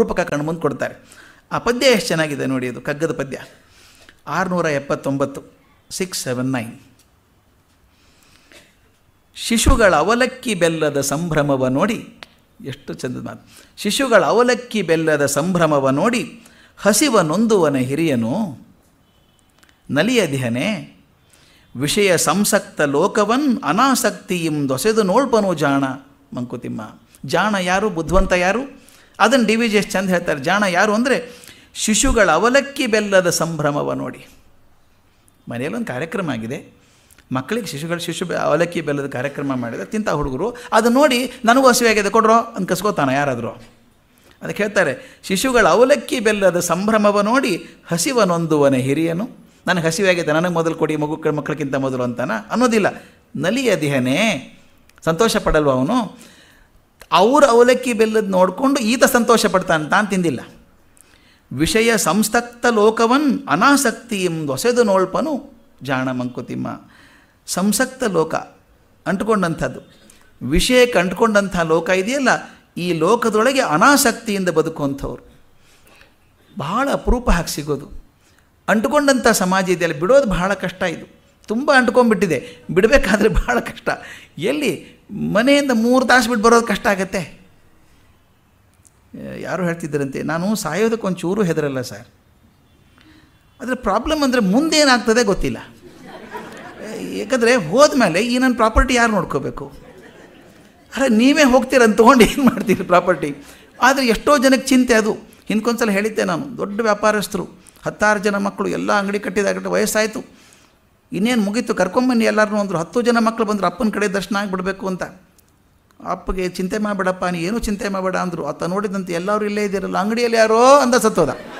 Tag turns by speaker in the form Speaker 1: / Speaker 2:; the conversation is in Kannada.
Speaker 1: ರೂಪಕ ಕಣ್ಮುಂದು ಕೊಡ್ತಾರೆ ಆ ಪದ್ಯ ಎಷ್ಟು ಚೆನ್ನಾಗಿದೆ ನೋಡಿ ಅದು ಕಗ್ಗದ ಪದ್ಯ ಆರುನೂರ ಎಪ್ಪತ್ತೊಂಬತ್ತು ಸಿಕ್ಸ್ ಸೆವೆನ್ ನೈನ್ ಶಿಶುಗಳ ಅವಲಕ್ಕಿ ಬೆಲ್ಲದ ಸಂಭ್ರಮವ ನೋಡಿ ಎಷ್ಟು ಚಂದದ ಮಾತು ಶಿಶುಗಳ ಅವಲಕ್ಕಿ ಬೆಲ್ಲದ ಸಂಭ್ರಮವ ನೋಡಿ ಹಸಿವ ನೊಂದುವನ ಹಿರಿಯನು ದಿಹನೆ ವಿಷಯ ಸಂಸಕ್ತ ಲೋಕವನ್ ಅನಾಸಕ್ತಿ ದೊಸೆದು ನೋಳ್ಪನು ಜಾಣ ಮಂಕುತಿಮ್ಮ ಜಾಣ ಯಾರು ಬುದ್ಧಿವಂತ ಯಾರು ಅದನ್ನು ಡಿ ವಿ ಜಿ ಎಸ್ ಚಂದ ಹೇಳ್ತಾರೆ ಜಾಣ ಯಾರು ಅಂದರೆ ಶಿಶುಗಳ ಅವಲಕ್ಕಿ ಬೆಲ್ಲದ ಸಂಭ್ರಮವ ನೋಡಿ ಮನೆಯಲ್ಲೊಂದು ಕಾರ್ಯಕ್ರಮ ಆಗಿದೆ ಮಕ್ಕಳಿಗೆ ಶಿಶುಗಳ ಶಿಶು ಅವಲಕ್ಕಿ ಬೆಲ್ಲದ ಕಾರ್ಯಕ್ರಮ ಮಾಡಿದ ತಿಂತ ಹುಡುಗರು ಅದು ನೋಡಿ ನನಗೂ ಆಗಿದೆ ಕೊಡ್ರೋ ಅಂತ ಕಸ್ಕೋತಾನೆ ಯಾರಾದರೂ ಅದಕ್ಕೆ ಹೇಳ್ತಾರೆ ಶಿಶುಗಳ ಅವಲಕ್ಕಿ ಬೆಲ್ಲದ ಸಂಭ್ರಮವ ನೋಡಿ ಹಸಿವನೊಂದುವನೆ ಹಿರಿಯನು ನನಗೆ ಆಗಿದೆ ನನಗೆ ಮೊದಲು ಕೊಡಿ ಮಗು ಮಕ್ಕಳಿಗಿಂತ ಮೊದಲು ಅಂತಾನ ಅನ್ನೋದಿಲ್ಲ ನಲಿಯ ದಿಹನೇ ಸಂತೋಷ ಪಡಲ್ವ ಅವನು ಅವ್ರ ಅವಲಕ್ಕಿ ಬೆಲ್ಲದ ನೋಡಿಕೊಂಡು ಈತ ಸಂತೋಷ ಪಡ್ತಾನೆ ತಾನು ತಿಂದಿಲ್ಲ ವಿಷಯ ಸಂಸ್ತಕ್ತ ಲೋಕವನ್ ಅನಾಸಕ್ತಿ ಹೊಸೆದು ನೋಳ್ಪನು ಜಾಣ ಮಂಕುತಿಮ್ಮ ಸಂಸಕ್ತ ಲೋಕ ಅಂಟ್ಕೊಂಡಂಥದ್ದು ವಿಷಯಕ್ಕೆ ಅಂಟ್ಕೊಂಡಂಥ ಲೋಕ ಇದೆಯಲ್ಲ ಈ ಲೋಕದೊಳಗೆ ಅನಾಸಕ್ತಿಯಿಂದ ಬದುಕುವಂಥವ್ರು ಬಹಳ ಅಪರೂಪ ಹಾಕಿ ಸಿಗೋದು ಅಂಟ್ಕೊಂಡಂಥ ಸಮಾಜ ಇದೆಯಲ್ಲ ಬಿಡೋದು ಬಹಳ ಕಷ್ಟ ಇದು ತುಂಬ ಅಂಟ್ಕೊಂಡ್ಬಿಟ್ಟಿದೆ ಬಿಡಬೇಕಾದ್ರೆ ಭಾಳ ಕಷ್ಟ ಎಲ್ಲಿ ಮನೆಯಿಂದ ಮೂರು ತಾಸು ಬಿಟ್ಟು ಬರೋದು ಕಷ್ಟ ಆಗತ್ತೆ ಯಾರು ಹೇಳ್ತಿದ್ದರಂತೆ ನಾನು ಸಾಯೋದಕ್ಕೊಂದು ಚೂರು ಹೆದರಲ್ಲ ಸರ್ ಅದರ ಪ್ರಾಬ್ಲಮ್ ಅಂದರೆ ಮುಂದೇನಾಗ್ತದೆ ಗೊತ್ತಿಲ್ಲ ಏಕೆಂದರೆ ಹೋದ್ಮೇಲೆ ಈ ನನ್ನ ಪ್ರಾಪರ್ಟಿ ಯಾರು ನೋಡ್ಕೋಬೇಕು ಅರೆ ನೀವೇ ಹೋಗ್ತೀರಂತ ತೊಗೊಂಡು ಏನು ಮಾಡ್ತೀರಿ ಪ್ರಾಪರ್ಟಿ ಆದರೆ ಎಷ್ಟೋ ಜನಕ್ಕೆ ಚಿಂತೆ ಅದು ಸಲ ಹೇಳಿದ್ದೆ ನಾನು ದೊಡ್ಡ ವ್ಯಾಪಾರಸ್ಥರು ಹತ್ತಾರು ಜನ ಮಕ್ಕಳು ಎಲ್ಲ ಅಂಗಡಿ ಕಟ್ಟಿದಾಗ ವಯಸ್ಸಾಯಿತು ಇನ್ನೇನು ಮುಗೀತು ಕರ್ಕೊಂಬನ್ನಿ ಎಲ್ಲರೂ ಅಂದರು ಹತ್ತು ಜನ ಮಕ್ಕಳು ಬಂದರು ಅಪ್ಪನ ಕಡೆ ದರ್ಶನ ಆಗಿಬಿಡಬೇಕು ಅಂತ ಅಪ್ಪಗೆ ಚಿಂತೆ ಮಾಡಬೇಡಪ್ಪ ನೀ ಏನೂ ಚಿಂತೆ ಮಾಡಬೇಡ ಅಂದರು ಆತ ನೋಡಿದಂತೆ ಎಲ್ಲರೂ ಇಲ್ಲೇ ಇದ್ದೀರಲ್ಲ ಅಂಗಡಿಯಲ್ಲಿ ಯಾರೋ ಅಂದ ಸತ್ತೋದ